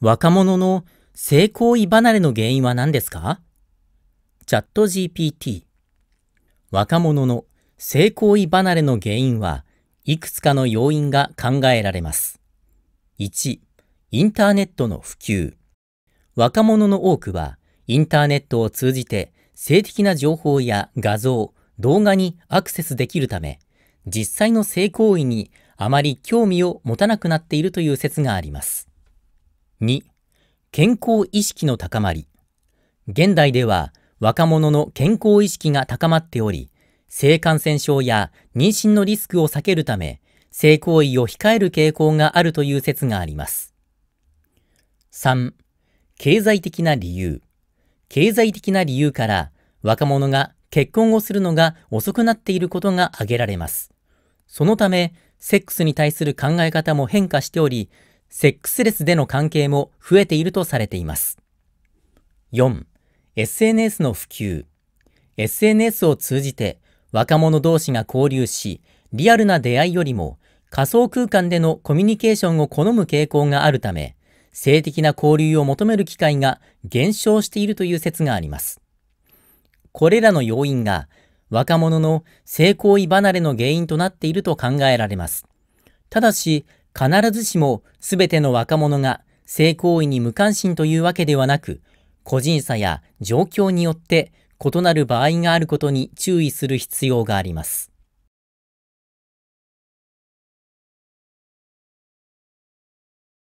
若者の性行為離れの原因は何ですかチャット GPT 若者の性行為離れの原因はいくつかの要因が考えられます。1、インターネットの普及。若者の多くはインターネットを通じて性的な情報や画像、動画にアクセスできるため、実際の性行為にあまり興味を持たなくなっているという説があります。2健康意識の高まり現代では若者の健康意識が高まっており性感染症や妊娠のリスクを避けるため性行為を控える傾向があるという説があります3経済的な理由経済的な理由から若者が結婚をするのが遅くなっていることが挙げられますそのためセックスに対する考え方も変化しておりセックスレスでの関係も増えているとされています。4、SNS の普及。SNS を通じて若者同士が交流し、リアルな出会いよりも仮想空間でのコミュニケーションを好む傾向があるため、性的な交流を求める機会が減少しているという説があります。これらの要因が若者の性行為離れの原因となっていると考えられます。ただし、必ずしも全ての若者が性行為に無関心というわけではなく、個人差や状況によって異なる場合があることに注意する必要があります。